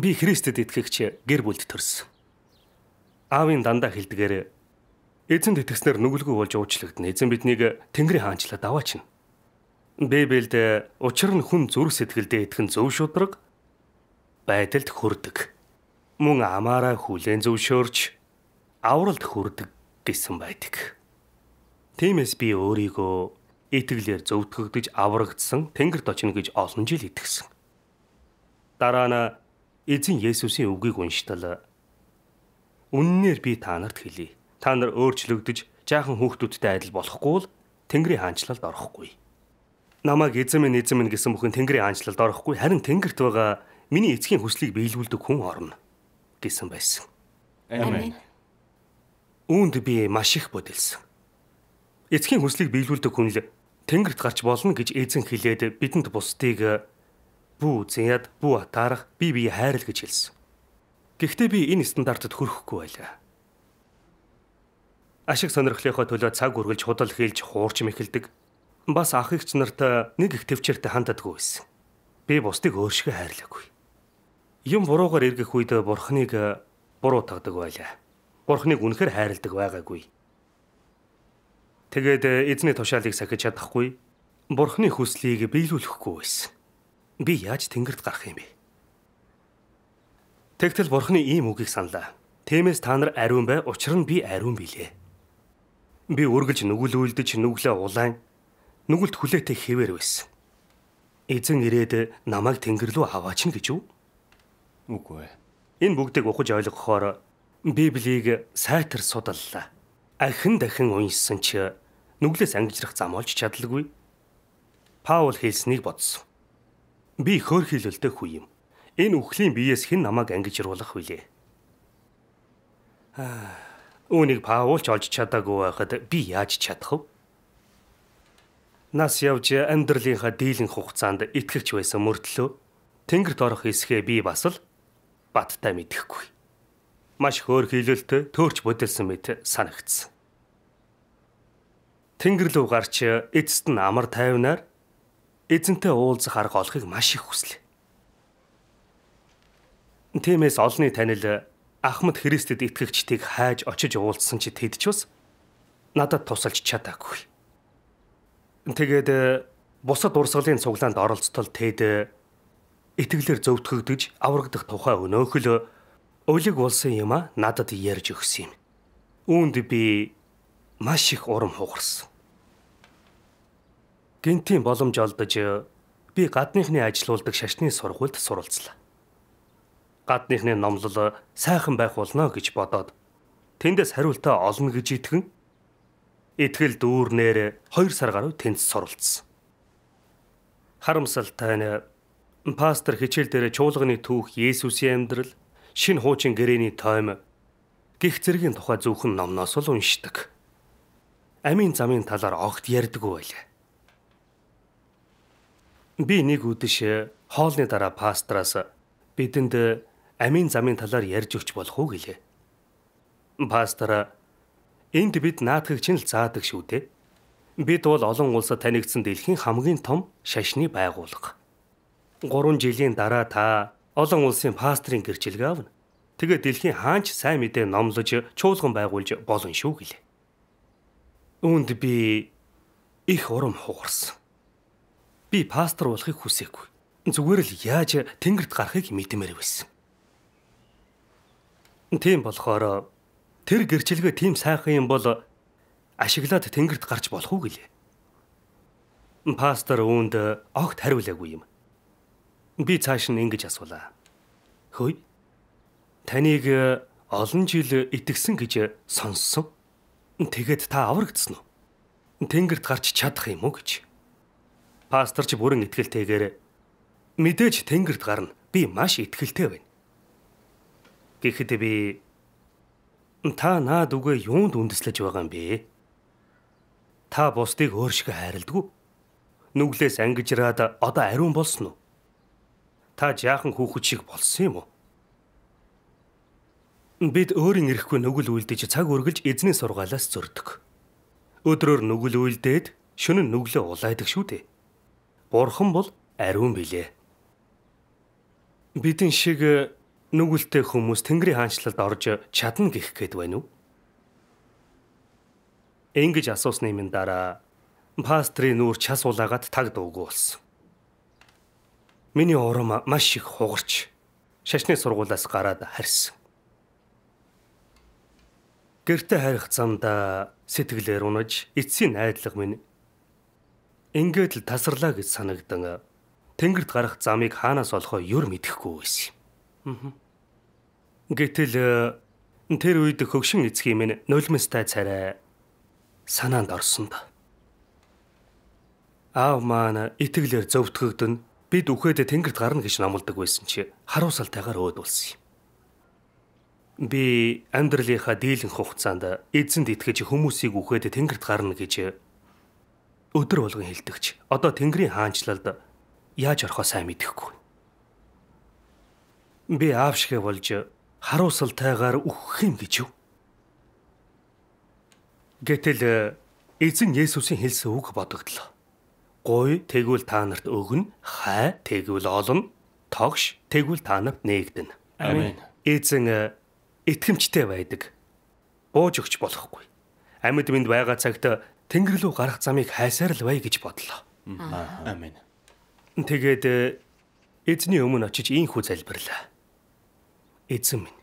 Би Христэд итгэгч гэр бүлд төрсөн. Аавын дандаа хилдгээр эзэнд итгэснээр нүгэлгүй болж уучлагдана. Эзэн биднийг Тэнгэрийн хаанчлаад аваачна. Бэбэлд учир нь хүн зүрх сэтгэлдээ итгэн зөв шударга байдалд хүрдэг. Мөн амаараа хүлэн зөвшөөрч авралт хүрдэг гэсэн байдаг. Тиймээс би өөрийгөө итгэлээр зөвтгөгдөж аврагдсан Тэнгэрт очно гэж олон жил итгэсэн. Дараа нь эзэн Есүсийн үгийг унштал. Үннээр би та нарт хэлье. Та нар өөрчлөгдөж жаахан хүүхдүүдтэй адил болохгүй л Тэнгэрийн хаанчлалд орохгүй. Намаг эзэн минь эзэн минь гэсэн бүхэн Тэнгэрийн хаанчлалд орохгүй харин Тэнгэрт байгаа миний эцгийн хүслийг биелүүлдэг хүн орно гэсэн байсан. Амен. Үүнд би маш их бодилсон. Эцгийн хүслийг биелүүлдэг хүн л Тэнгэрт гарч болно гэж эзэн хэлээд бидэнд бусдыг бүү зэяд, бүү атаарах, бие бие хайрл гэж хэлсэн. Гэхдээ би энэ стандартад хүрэхгүй байлаа. Ашиг сонирхлынхоо төлөө цаг үргэлж худал хийлж хуурч мэхэлдэг. Бас ах ихч нартай э, нэг их төвчээртэй ханддаггүй байсан. Би бусдыг өөршгөө хайрлаагүй. Юм буруугаар эргэх үед бурхныг э, буруу тагдаг байлаа. Бурхныг үнэхээр хайрладаг байгаагүй. Тэгээд э, эзний тушаалыг сахиж чадахгүй. Бурхны хүслийг биелүүлэхгүй байсан би яаж тэнгэрт гарах юм бэ? Тэгтэл бурхны ийм үгийг саналаа. Тиймээс та нар ариун бай, учир нь би ариун билээ. Би үргэлж нүгэл үйлдэж, нүглээ улаан, нүгэлт хүлээтэй хэвээр байсан. Эзэн ирээд намайг тэнгэр рүү аваач нь гэж үү? Үгүй. Энэ бүгдийг ухаж ойлгохоор Библийг сайтар судаллаа. Ахин дахин уншсан ч нүглээс ангижрах зам олж чадлагүй. Паул хэлснийг бодсон. Би хөөр хилэлтэй хүү юм. Энэ үхлийн биеэс хэн намайг ангижруулах вүлээ? Аа, үүнийг Паулч олж чадаагүй байхад би яаж чадах вэ? Нас явж амьдралынхаа дийлэн хугацаанд итгэвч байсан мөртлөө тэнгэрт орох хэсгээ би бас л баттай мэдхгүй. Маш хөөр хилэлтэй төрч бодилсан мэт санагдсан. Тэнгэр лүү гарч эцэст нь амар тайвнаар эзэнтэй уулзах арга олохыг маш их хүслээ. Тиймээс олонний танил Ахмад Христэд итгэгчдийг хайж очиж уулзсан ч тэд ч бас надад тусалж чадаагүй. Тэгээд э, бусад урсгалын цуглаанд оролцтол тэд э, итгэлээр зөвтгөгдөж аврагдах тухай өнөөхөл э, өвлөг улсын юма надад ярьж өгсөн юм. Үүнд би маш их урам хугарсан гинтийн боломж олдож би гадныхны ажилуулдаг шашны сургуульд суралцлаа. Гадныхны номлол сайхан байх болно гэж бодоод тэндээс хариултаа олно гэж итгэн итгэл дүүрнээр 2 сар гаруй тэнд суралцсан. Харамсалтай нь пастор хичээл дээр чуулганы түүх Есүсийн амьдрал, шин хуучин гэрээний тойм гих зэргийн тухай зөвхөн номноос л уншдаг. Амийн замын талаар огт ярьдаггүй байлаа. Би нэг үдэш э, хоолны дараа пастраас бидэнд э, амийн замын талаар ярьж өгч болох уу гэлээ. Пастора энд бид наадхыг чинь л заадаг шүү дээ. Бид бол олон улсад танигдсан дэлхийн хамгийн том шашны байгууллага. 3 жилийн дараа та олон улсын пастрын гэрчилгээ авна. Тэгээ дэлхийн хаанч сайн мэдээ номлож, чуулган байгуулж болно шүү гэлээ. Үүнд би их урам хугарсан би пастор болохыг хүсээгүй. Зүгээр л яаж тэнгэрт гарахыг мэдмээр байсан. Тийм болохоор тэр гэрчлэгээ тийм сайхан юм бол ашиглаад тэнгэрт гарч болох уу гэлээ. Пастор үүнд огт хариулаагүй юм. Би цааш нь ингэж асуулаа. Хөөе. Таныг олон жил итгэсэн гэж сонссон. Тэгэд та аврагдсан уу? Тэнгэрт гарч чадах юм уу гэж. Пастор ч бүрэн итгэлтэйгээр мэдээж тэнгэрт гарна. Би маш итгэлтэй байна. Гэхдээ би та наад үгээ юунд үндэслэж байгаа юм бэ? Та бусдыг өөр шиг хайрладгүй. Нүглээс ангижраад одоо ариун болсон уу? Та жаахан хүүхэд шиг болсон юм уу? Бид өөрийн эрэхгүй нүгэл үйлдэж цаг үргэлж эзний сургаалаас зөрдөг. Өдрөөр нүгэл үйлдээд шөнө нүглээ улайдаг шүү дээ. Бурхан бол ариун билээ. Бидний шиг э, нүгэлтэй хүмүүс Тэнгэрийн хаанчлалд орж чадна гэх гээд байна уу? Ингэж асуусны минь дараа пастрийн нүур час улаагаад таг дуугүй болсон. Миний урам маш их хугарч шашны сургуулаас гараад харсан. Гэртэ харих замда сэтгэлээр унаж эцсийн найдлага минь Ингээд л тасарлаа гэж санагдан тэнгэрт гарах замыг хаанаас олохоо юр мэдэхгүй байсан юм. Гэтэл тэр үед хөгшин эцгийн минь нулимстай царай санаанд орсон да. Аав маань итгэлээр зөвтгөгдөн бид үхээд тэнгэрт гарна гэж намлдаг байсан чи харуусалтайгаар өөдүүлсэн юм. Би амьдралынхаа дийлэнх хугацаанд эзэнд итгэж хүмүүсийг үхээд тэнгэрт гарна гэж өдөр болгон хилдэгч. Одоо Тэнгэрийн хаанчлалд яаж орхоо сайн мэдэхгүй. Би аав шигэ болж харуусалтайгаар үхэх юм гэж юу? Гэтэл э, эзэн Есүсийн хэлсэн үг бодогдлоо. Гуй тэгвэл та нарт өгнө, хай тэгвэл олно, тогш тэгвэл та нарт нээгдэнэ. Амин. Эзэн э, итгэмжтэй байдаг. Бууж өгч болохгүй. Амьд минь байгаа цагт тэнгэр лүү гарах замыг хайсаар л бай гэж бодлоо. Амен. Тэгээд э, эзний өмнө очиж ийхүү залбирлаа. Эзэн минь.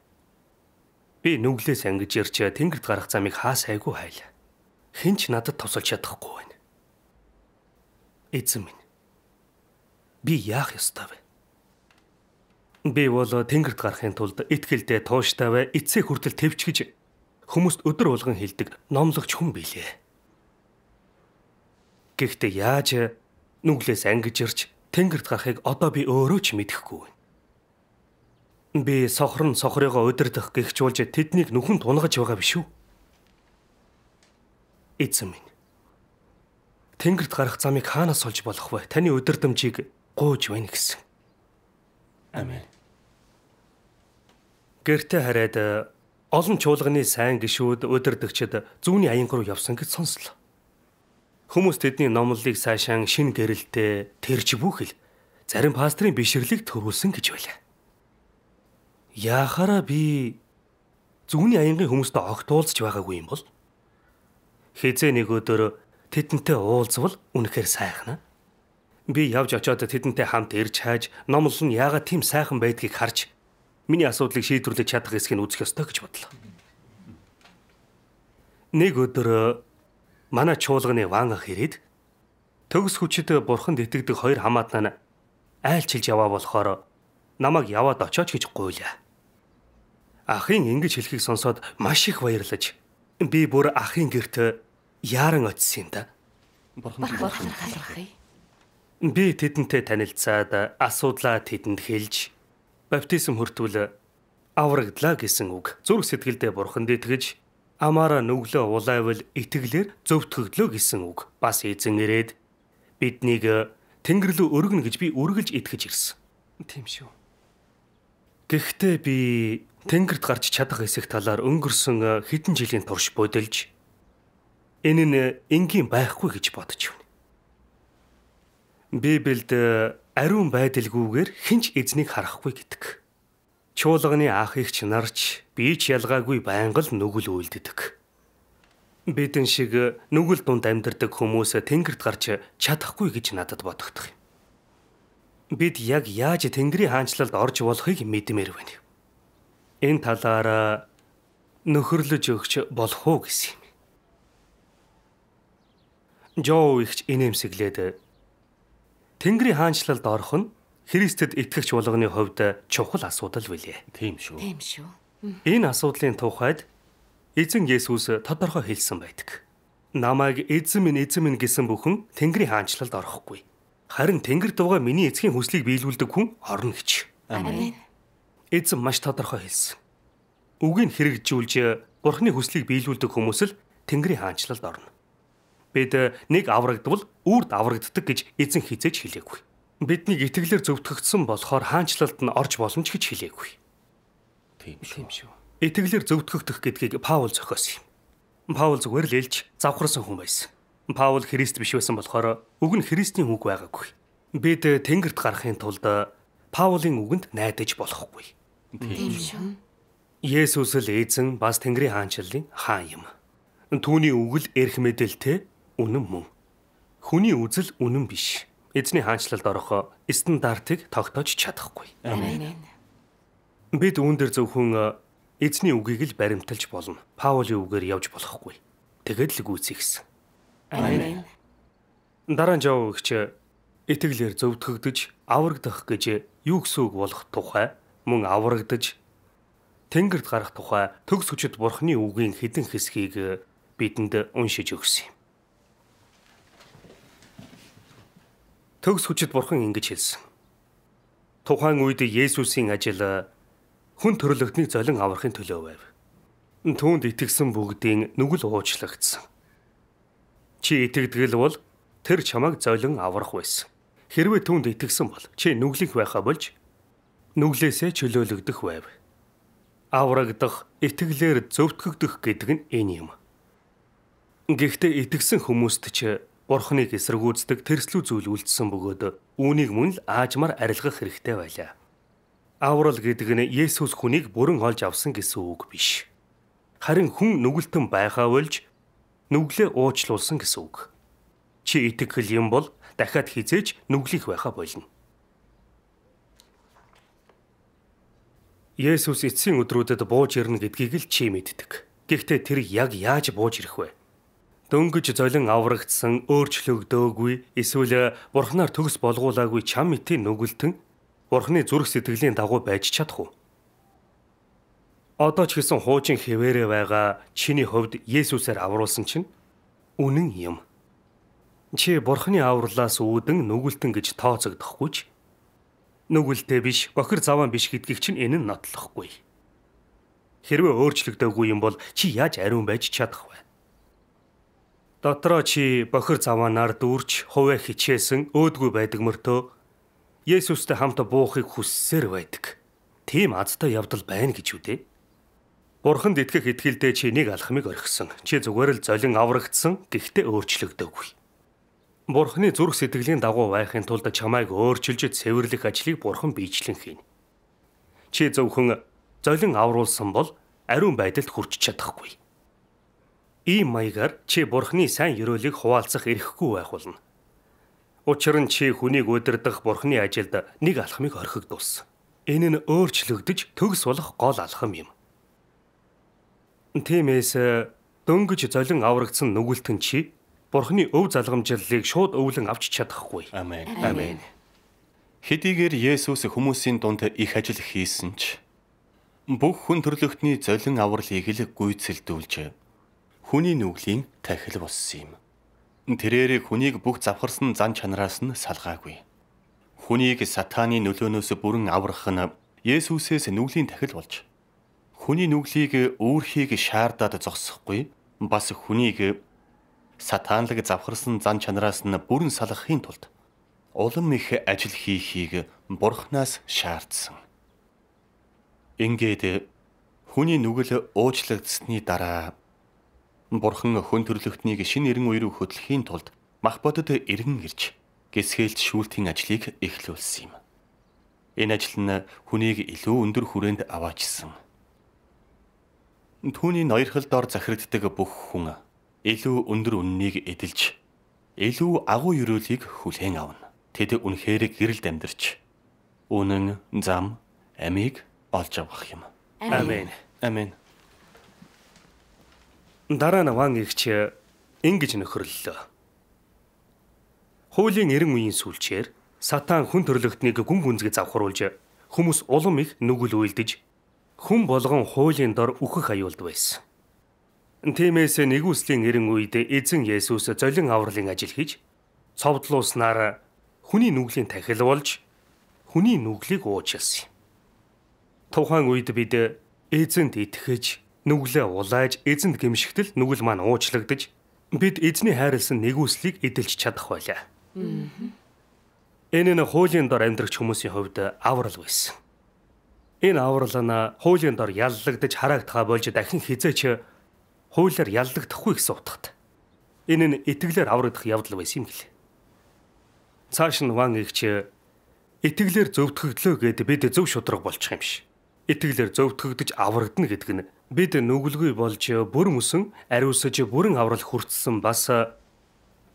Би нүглээс ангиж ирч тэнгэрт гарах замыг хаа сайгүй хайл. Хинч надад тусалж чадахгүй байна. Эзэн минь. Би яах ёстой вэ? Би бол тэнгэрт гарахын тулд итгэлдээ тууштай бай, эцсийг хүртэл төвч гэж хүмүүст өдөр болгон хэлдэг номлогч хүн билээ. Гэхдээ яаж нүглээс ангиж ирж тэнгэрт гарахыг одоо би өөрөө ч мэдэхгүй байна. Би сохор нь сохорыгоо удирдах гихжүүлж тэднийг нүхэн тунгаж байгаа биш үү? Эцэм минь. Тэнгэрт гарах замыг хаанаас олж болох вэ? Таны удирдамжийг гууж байна гэсэн. Амен. Гэртэ хараад э, олон чуулганы сайн гişүүд удирдагчид зүүнний аянга руу явсан гэж сонслоо. Хүмүүс тэдний номлолыг сайшаан шин гэрэлтэй тэрж бүхэл зарим пастрын бишрлэг төрүүлсэн гэж байлаа. Яахаараа би зүүнний аянгийн хүмүүстэй огт уулзч байгаагүй юм бол хизээ нэг өдөр тэдэнтэй уулзвал үнэхээр сайхан аа. Би явж очиод тэдэнтэй хамт ирж хааж номлол нь яагаад тийм сайхан байдгийг харж миний асуудлыг шийдвэрлэж чадах хэсгийг үзэх ёстой гэж бодлоо. Нэг өдөр манай чуулганы ван ах ирээд төгс хүчит бурханд итгэдэг хоёр хамаатнаа айлчилж яваа болохоор намайг яваад очооч гэж гуйлаа. Ахын ингэж хэлхийг сонсоод маш их баярлаж би бүр ахын гэрт яаран очисон юм да. Бурхан талархъя. Би тэдэнтэй танилцаад асуудлаа тэдэнд хэлж баптизм хүртүүл аврагдлаа гэсэн үг. Зүрх сэтгэлдээ бурханд итгэж Амаараа нүглөө улайвал итгэлээр зөвтгөгдлөө гэсэн үг. Бас эзэн ирээд биднийг э, тэнгэр лүү өргөнө гэж би үргэлж итгэж ирсэн. Тийм шүү. Гэхдээ би тэнгэрт гарч чадах хэсэг талаар өнгөрсөн э, хэдэн жилийн турш бодилж энэ нь э, энгийн байхгүй гэж бодож байна. Библиэд ариун байдалгүйгээр хинч эзнийг харахгүй гэдэг. Чуулганы аах ихч нарч бие ч ялгаагүй байнга л нүгэл үйлддэг. Бидэн шиг нүгэл дунд амьдардаг хүмүүс тэнгэрт гарч чадахгүй гэж надад бодогдох юм. Бид яг яаж тэнгэрийн хаанчлалд орж болохыг мэдмээр байна. Энэ талаараа нөхөрлөж өгч болох уу гэсэн юм. Жоо ихч инээмсэглээд Тэнгэрийн хаанчлалд орох нь Христэд итгэгч болгоны хувьд чухал асуудал билээ. Тийм шүү. Тийм шүү. Энэ асуудлын тухайд Эзэн Есүс тодорхой хэлсэн байдаг. Намайг эзэн минь эзэн минь гэсэн бүхэн Тэнгэрийн хаанчлалд орохгүй. Харин Тэнгэр дугаа миний эцгийн хүслийг биелүүлдэг хүн орно гэж. Амен. Эзэн маш тодорхой хэлсэн. Үгийг хэрэгжүүлж Бурхны хүслийг биелүүлдэг хүмүүс л Тэнгэрийн хаанчлалд орно. Бид нэг аврагдвал үрд аврагддаг гэж эзэн хизээж хэлээгүй. Бидний итгэлээр зөвтгөгдсөн болохоор хаанчлалд нь орж боломж гэж хэлээгүй. Тийм шүү. Тийм шүү. Итгэлээр зөвтгөгдөх гэдгийг Паул зохиос юм. Паул зүгээр л ээлж завхарсан хүн байсан. Паул Христ биш байсан болохоор үг нь Христийн үг байгаагүй. Бид тэнгэрт гарахын тулд Паулын үгэнд найдаж болохгүй. Тийм шүү. Есүс л эзэн бас Тэнгэрийн хаанчлалын хаан юм. Түүний үг л эрх мэдэлтэй, үнэн мөн. Хүний үзэл үнэн биш эзний хаанчлалд орох стандартыг тогтоож чадахгүй. Амен. Бид үүн дээр зөвхөн эзний үгийг л баримталж болно. Паулийн үгээр явж болохгүй. Тэгэл л гүйцээ гэсэн. Амен. Дараа нь жав өгч итгэлээр зөвтгөгдөж аврагдах гэж юу гэсэн үг болох тухай мөн аврагдаж тэнгэрд гарах тухай төгс хүчит бурхны үгийн хідэн хэсгийг бидэнд уншиж өгсөн юм. Төгс хүчит бурхан ингэж хэлсэн. Тухайн үед Есүсийн ажил хүн төрлөختнийг золин аврахын төлөө байв. Түүнд итгэсэн бүгдийн нүгэл уучлагдсан. Чи итгэдэгэл бол тэр чамайг золин аврах байсан. Хэрвээ түүнд итгэсэн бол чи нүглэх байха болж нүглээсээ чөлөөлөгдөх байв. Аврагдах, итгэлээр зөвтгөгдөх гэдэг нь энэ юм. Гэхдээ итгэсэн хүмүүст ч Бурхныг эсэргүүцдэг тэрслүү зүйл үлдсэн бөгөөд үүнийг мөн л аажмаар арилгах хэрэгтэй байлаа. Аврал гэдэг нь Есүс хүнийг бүрэн олж авсан гэсэн үг биш. Харин хүн нүгэлтэн байхаа болж нүглээ уучлуулсан гэсэн үг. Чи итгэл юм бол дахиад хизээж нүглих байха болно. Есүс эцсийн өдрүүдэд бууж ирнэ гэдгийг л чи мэддэг. Гэхдээ тэр яг яаж бууж ирэх вэ? дөнгөж золин аврагдсан өөрчлөгдөөгүй эсвэл бурхнаар төгс болгуулаагүй чам итийн нүгэлтэн бурхны зүрх сэтгэлийн дагуу байж чадах уу? Одоо ч гэсэн хуучин хэвээрээ байгаа чиний хувьд Есүсээр авруулсан чинь үнэн юм. Чи бурхны авралаас үүдэн нүгэлтэн гэж тооцогдохгүй ч нүгэлтэд биш, бохир заван биш гэдгийг чинь энэ нь нотлохгүй. Хэрвээ өөрчлөгдөөгүй юм бол чи яаж ариун байж чадах вэ? Дотроо чи бохир заваанаар дүүрч хувиа хичээсэн өөдгүй байдаг мөртөө Есүстэй хамт буухыг хүссээр байдаг. Тийм азтай явдал байна гэж үдээ. Бурханд итгэх итгэлдээ чи нэг алхмыг орхисон. Чи зүгээр л золин аврагдсан, гэхдээ өөрчлөгдөөгүй. Бурхны зүрх сэтгэлийн дагуу байхын тулд чамайг өөрчилж цэвэрлэх ажлыг Бурхан бичлэн хийнэ. Чи зөвхөн золин авруулсан бол ариун байдалд хүрч чадахгүй. Ийм маягаар чи бурхны сайн ёроолыг хуваалцах эрхгүй байх болно. Учир нь чи хүнийг удирдах бурхны ажилд нэг алхмыг орхигдуулсан. Энэ нь өөрчлөгдөж төгс болох гол алхам юм. Тиймээс дөнгөж золин аврагдсан нүгэлтэн чи бурхны өв залгамжлалыг шууд өвлөн авч чадахгүй. Амен. Амен. Хэдийгээр Есүс хүмүүсийн дунд их ажил хийсэн ч бүх хүн төрлөختний золин авралыг л гүйцэлдүүлж хүний нүглийн тахил болсон юм. Тэрээр хүнийг бүх завхарсан зан чанараас нь салгаагүй. Хүнийг сатааны нөлөөнөөс бүрэн аврах нь Есүсээс нүглийн тахил болж хүний нүглийг өөрхийг шаардаад зогсохгүй бас хүнийг сатаанлаг завхарсан зан чанараас нь бүрэн салгахын тулд улам их ажил хийхийг бурхнаас шаардсан. Ингээд хүний нүгэл уучлагдсны дараа Бурхан хүн төрлөختнийг шин эрен үерүү хөтлөхийн тулд мах бодод эргэн ирж гисхээлт шүүлтийн ажлыг эхлүүлсэн юм. Энэ ажил нь хүнийг илүү өндөр хүрээнд аваачсан. Түүний ноёрхолд ор захирагддаг бүх хүн илүү өндөр үннийг эдэлж илүү агуу ёроолыг хүлээн авна. Тэд үнэхээр гэрэлд амьдарч үнэн, зам, амийг олж авах юм. Амен. Амен. Дараа нь Ван Игч ингэж нөхөрлөлөө. Хуулийн 90 үеийн сүүлчээр сатан хүн төрлөختнийг гүн гүнзгий завхруулж хүмүүс улам их нүгэл үйлдэж хүн болгон хуулийн дор үхэх аюулд байсан. Тиймээс нэгүслийн 90 үед эзэн Есүс золин авралын ажил хийж цовдлууснаар хүний нүглийн тахил болж хүний нүглийг уучлсан. Тухайн үед бид эзэнд итгэж нүглээ улайж эзэнд гимшигтэл нүгэл маань уучлагдж бид эзний хайрлсан нэгүслийг эдэлж чадах байлаа. Энэ нь хуулийн дор амьдрагч хүмүүсийн хувьд аврал байсан. Энэ аврал нь хуулийн дор яллагдж харагдхаа болж дахин хизээч хуулиар яллагдахгүй гэсэн утгатай. Энэ нь итгэлээр аврагдах явдал байсан юм гэлээ. Цааш нь Ван игч итгэлээр зөвтгөгдлөө гэд бид зөв шудраг болчих юм шиг итгэлээр зөвтгөгдөж аврагдана гэдэг нь. Бид нүгэлгүй болж бүр мөсөн ариусж бүрэн аврал хүртсэн бас э,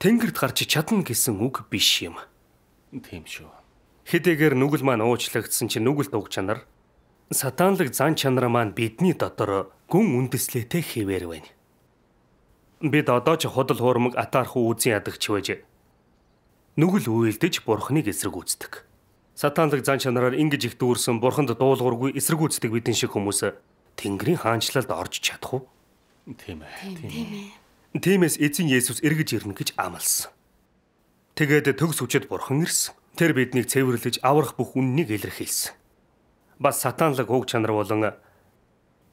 тэнгэрт гарч чадна гэсэн үг биш юм. Тийм шүү. Хэдийгээр нүгэл маань уучлагдсан чинь нүгэлт уг чанар сатанлаг зан чанар маань бидний дотор гүн үндэслэлтэй хэвээр байна. Бид одоо ч худал хуурмаг атаарх үзэн ядагч байж нүгэл үйлдэж бурхныг эсрэг үздэг. Сатанлаг зан чанараар ингэж их дүүрсэн бурханд дуулуургүй эсэргүүцдэг бидний шиг хүмүүс Тэнгэрийн хаанчлалд орж чадах уу? Тийм ээ. Тийм ээ. Тиймээс эзэн Есүс эргэж ирнэ гэж амласан. Тэгээд төгс хүчит бурхан ирсэн. Тэр биднийг цэвэрлэж аврах бүх үннийг илэрхийлсэн. Бас сатанлаг хөг чанар болон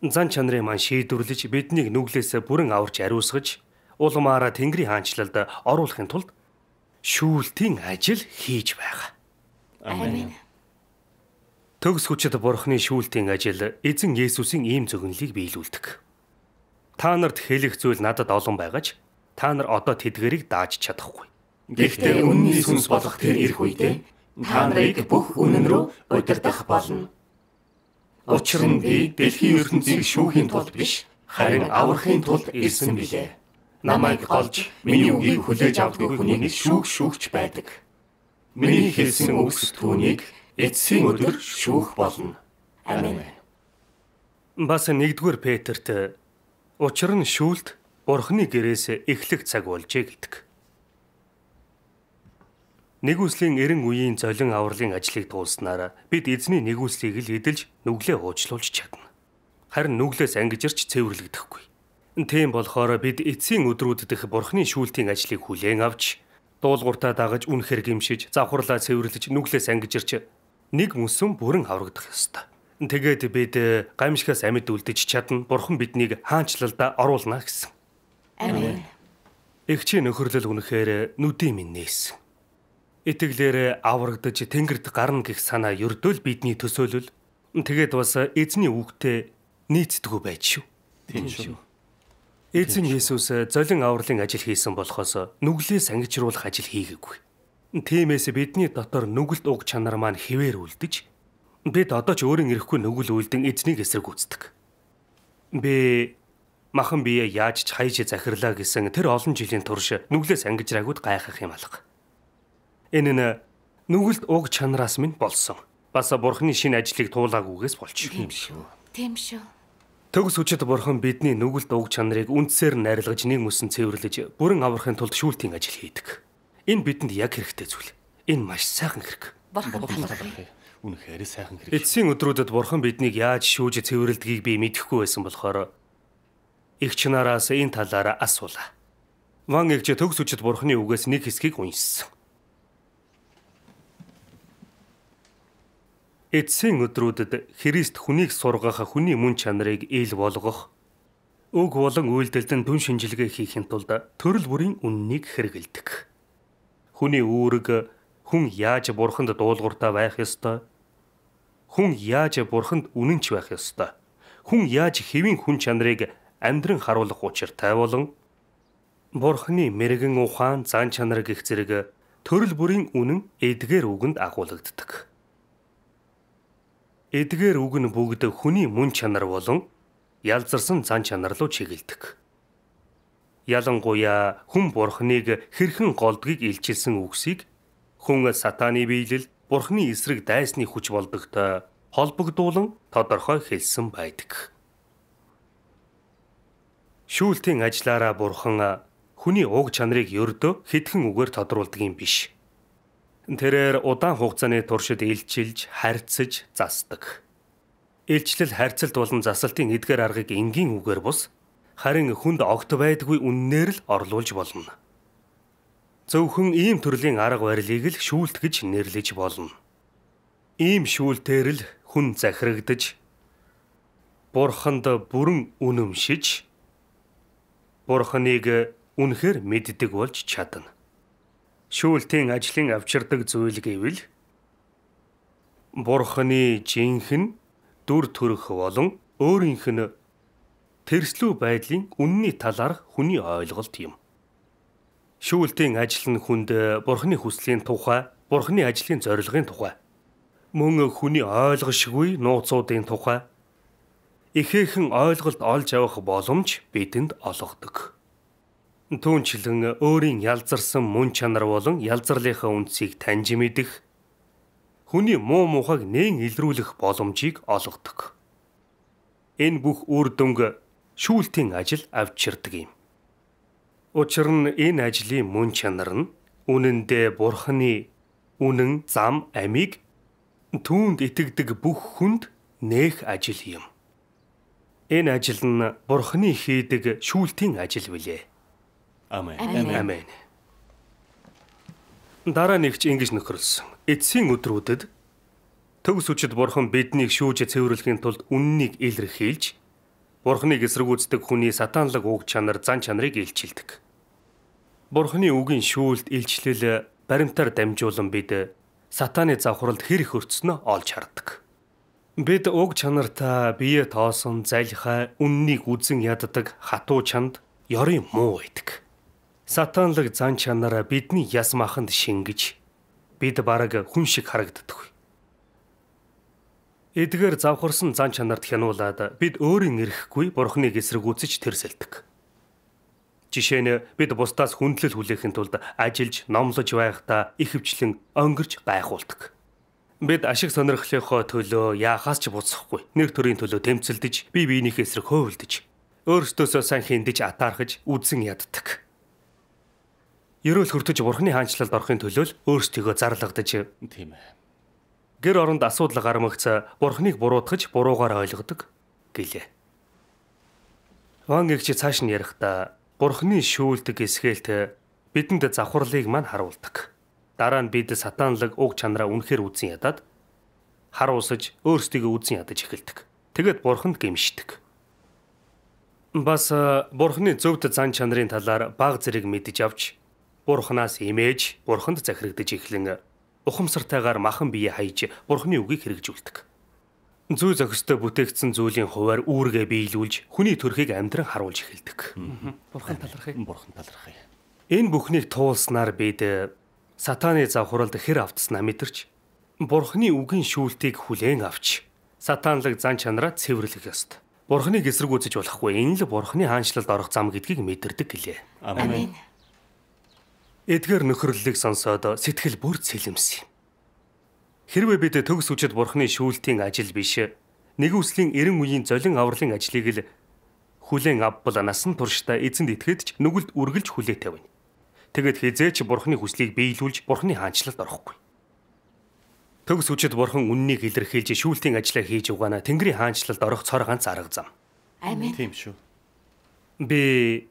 зан чанарын маань шийдвэрлэж биднийг нүглээсээ бүрэн аварч ариусгаж улмаараа Тэнгэрийн хаанчлалд оруулахын тулд шүүлтийн ажил хийж байгаа. Амен. Төгс хүчит бурхны шүүлтийн ажил эзэн Есүсийн ийм зөвгөнлийг биелүүлдэг. Та нарт хэлэх зүйл надад олон байгаач та нар одоо тэдгэрийг дааж чадахгүй. Гэхдээ үнний сүнс болох тэр ирэх үедээ та нарыг бүх үнэн рүү удирдах болно. Учир нь би дэлхийн ертөнцийг шүүхийн тулд биш, харин аврахын тулд ирсэн билээ. Намайг голж, миний үгийг хүлээж авдаггүй хүнийг шүүх шүүгч байдаг миний хэлсэн үгс түүнийг эцсийн өдөр шүүх болно. Аминь. Бас нэгдүгээр Петерт учир нь шүүлт бурхны гэрээс эхлэх цаг болжээ гэлдэг. Нэгүслийн эрен үеийн золин авралын ажлыг туулснаар бид эзний нэгүслийг л эдэлж нүглээ уучлуулж чадна. Харин нүглээс ангижирч цэвэрлэгдэхгүй. Тийм болохоор бид эцсийн өдрүүд дэх бурхны шүүлтийн ажлыг хүлээн авч дуулууртаа дагаж үнэхэр гимшиж, завхарлаа цэвэрлэж, нүглээс ангиж ирч нэг мөсөн бүрэн аврагдах ёстой. Тэгээд бид э, гамшигаас амьд үлдэж чадна. Бурхан биднийг хаанчлалдаа оруулна гэсэн. Амин. Эгчийн нөхөрлөл үнэхээр э, нүдийн минь нээсэн. Итгэлээр э, аврагдаж тэнгэрт гарна гэх санаа ердөө л бидний төсөөлөл. Тэгээд бас эзний үгтээ нийцдэггүй байж шүү. Тийм шүү. Эзэн Есүс золин авралын ажил хийсэн болохоос нүглээ сангижруулах ажил хийгээгүй. Тиймээс бидний дотор нүгэлт уг чанар маань хിവэр үлдэж бид одоо ч өөрийн эрэхгүй нүгэл үлдэн эзнийг эсрэг үздэг. Би махан бие яаж ч хайж захирлаа гэсэн тэр олон жилийн турш нүглээ сангижраагууд гайхах юм алга. Энэ нь нүгэлт уг чанараас минь болсон. Бас бурхны шинэ ажлыг туулаагүйгээс болчих юм шүү. Тийм шүү. Төгс хүчит бурхан бидний нүгэлт уг чанарыг үндсээр найрлгаж нэг мөсөн цэвэрлэж бүрэн аврахын тулд шүүлтийн ажил хийдэг. Энэ бидэнд яг хэрэгтэй зүйл. Энэ маш сайхан хэрэг. Үнэхээр сайхан хэрэг. Эцсийн өдрүүдэд бурхан биднийг яаж шүүж цэвэрлдгийг би мэдэхгүй байсан болохоор их чинараас энэ талаараа асуулаа. Ван эгч төгс хүчит бурханы үгээс нэг хэсгийг уншсан. Эцсийн өдрүүдэд Христ хүнийг сургах, хүний мөн чанарыг ил болгох, үг болон үйлдэлд нь түн шинжилгээ хийхин тулд төрөл бүрийн үннийг хэрэгэлдэг. Хүний үүрэг хүн яаж бурханд дуулууртай байх ёстой? Хүн яаж бурханд үнэнч байх ёстой? Хүн яаж хэвийн хүн чанарыг амьдран харуулах учиртай болон бурханы мэрэгэн ухаан, зан чанар гих зэрэг төрөл бүрийн үнэн эдгээр үгэнд агуулдаг. Эдгээр үг нь бүгд хүний мөн чанар болон ялзарсан зан чанар руу чиглэдэг. Ялангуяа хүн бурхныг хэрхэн голдгийг илчилсэн үгсийг хүн сатааны биелэл бурхны эсрэг дайсны хүч болдогтой холбогдуулан тодорхой хэлсэн байдаг. Шүүлтийн ажиллаараа бурхан хүний уг чанарыг ердөө хитгэн үгээр тодруулдаг юм биш. Тэрээр удаан хугацааны туршид илчилж, харьцаж, засдаг. Илчлэл харьцалт болон засалтын эдгээр аргыг энгийн үгээр бус харин хүнд огт байдгүй үннээр л орлуулж болно. Зөвхөн ийм төрлийн арга барилыг л шүүлт гэж нэрлэж болно. Ийм шүүлтээр л хүн захирагдж бурханд бүрэн үнэмшиж бурханыг үнэхээр мэддэг болж чадна шүүлтийн ажлын авчирдаг зүйл гэвэл бурхны жинхэнэ дүр төрх болон өөрийнх нь тэрслүү байдлын үнний талаар хүний ойлголт юм. Шүүлтийн ажил нь хүнд бурхны хүслийн тухай, бурхны ажлын зорилгын тухай, мөн хүний ойлгошгүй нууцуудын тухай ихээхэн ойлголт олж авах боломж бидэнд олгодог. Түүнчлэн өөрийн ялзарсан мөн чанар болон ялзарлынхаа үндсийг таньж мэдэх хүний муу мухаг нэн илрүүлэх боломжийг олгодог. Энэ бүх үр дүнг шүүлтийн ажил авчирдаг юм. Учир нь энэ ажлын мөн чанар нь үнэндээ бурхны үнэн зам амийг түүнд итгэдэг бүх хүнд нээх ажил юм. Энэ ажил нь бурхны хийдэг шүүлтийн ажил билээ. Амен. Амен. Дараа нэгч ингэж нөхрөлсөн. Эцсийн өдрүүдэд төгс үчид бурхан биднийг шүүж цэвэрлэхийн тулд үннийг илэрхийлж бурханыг эсэргүүцдэг хүний сатанлаг уг чанар зан чанарыг илчилдэг. Бурханы үгийн шүүлт илчлэл баримтаар дамжуулан бид сатаны завхралд хэр их өртснөө олж харддаг. Бид уг чанартаа бие тоосон залхи үннийг үзэн яддаг хатуу чанд ёрын муу байдаг. Сатанлаг зан чанаараа бидний язм аханд шингэж бид бараг хүн шиг харагддаг. Эдгээр завхарсан зан чанарт хянуулаад бид өөрийн эрэхгүй бурхныг эсэргүүцэж тэрсэлдэг. Жишээ нь бид бусдаас хүндлэл хүлээхин тулд ажиллаж, номлож байхдаа ихэвчлэн өнгөрч байгуулдаг. Бид ашиг сонирхлынхоо төлөө яахаас ч буцахгүй нэг төрлийн төлөө тэмцэлдэж, бие биенийхээ эсрэг хөөвлөдөж, өөрсдөөсөө сайн хиндэж атаархаж, үдсэн яддаг. Ерөөл хүртэж бурхны хаанчлалд орохын төлөө өөрсдийгөө зарлагдаж тийм ээ. Гэр оронд асуудал гармагц бурхныг буруутгаж буруугаар ойлгодог гэлээ. Ван гихч цааш нь ярихдаа бурхны шүүлдэг эсхээлт бидэнд завхарлыг мань харуулдаг. Дараа нь бид сатанлаг уг чанараа үнэхээр үзэн ядаад харуулсаж өөрсдийгөө үзэн ядаж эхэлдэг. Тэгэд бурханд гэмшдэг. Бас бурхны зөвд зан чанарын талаар баг зэрэг мэдж авч Бурханаас имэж, Бурханд захирагдж эхлэн ухамсартайгаар махан бие хайж Бурханы үгийг хэрэгжүүлдэг. Зүй зохистой бүтээгдсэн зүйлийн хуваар үүргээ биелүүлж хүний төрхийг амьдран харуулж эхэлдэг. Бурхан талархыг. Бурхан талархыг. Энэ бүхнийг туулснаар бид сатаны завхуралд хэр автснаа мэдэрч Бурханы үгийн шүүлтийг хүлээн авч сатанлаг зан чанараа цэвэрлэх ёстой. Бурханыг эсэргүүцэж болохгүй. Энэ л Бурханы хаанчлалд орох зам гэдгийг мэдэрдэг гэлээ. Амен. Эдгээр нөхөрлөлийг сонсоод сэтгэл бүр цэлэмс юм. Хэрвээ бид төгс үчид бурхны шүүлтийн ажил биш нэг үслийн 90 үеийн золин авралын ажлыг л хүлэн авбал насан туршдаа эзэнд итгэхэд ч нүгэлд үргэлж хүлээ тавина. Тэгэд хизээч бурхны хүслийг биелүүлж бурхны хаанчлалд орохгүй. Төгс үчид бурхан үннийг илэрхийлж шүүлтийн ажлаа хийж угаана Тэнгэрийн хаанчлалд орох цор ганц арга зам. Амин. Тийм шүү. Би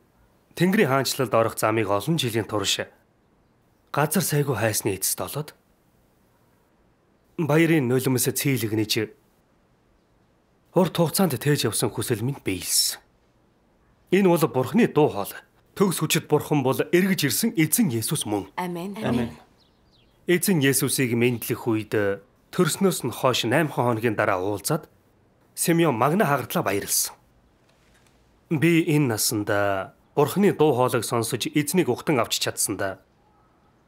Тэнгэрийн хаанчлалд орох замыг олон жилийн турш Газар сайгүй хайсны эцэст олоод баярын нулимсэ цийлэгнэж урт хугацаанд тээж явсан хүсэл минь биелсэн. Энэ бол Бурхны дуу хоол. Төгс хүчит Бурхан бол эргэж ирсэн эзэн Есүс мөн. Амен. Амен. Эзэн Есүсийг мэндлэх үед төрснөөс нь хойш 8 хоногийн дараа уулзаад Симеон Магна хагартлаа баярлсан. Би энэ насанда Бурхны дуу хоолойг сонсож эзнийг ухтан авч чадсандаа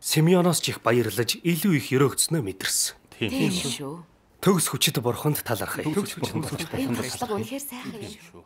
Семёноос ч их баярлаж илүү их өрөөгцснөө мэдэрсэн. Тийм шүү. Төгс хүчит бурханд талархая. Төгс хүчит бурханд талархая. Туслах үнэхээр сайхан юм шүү.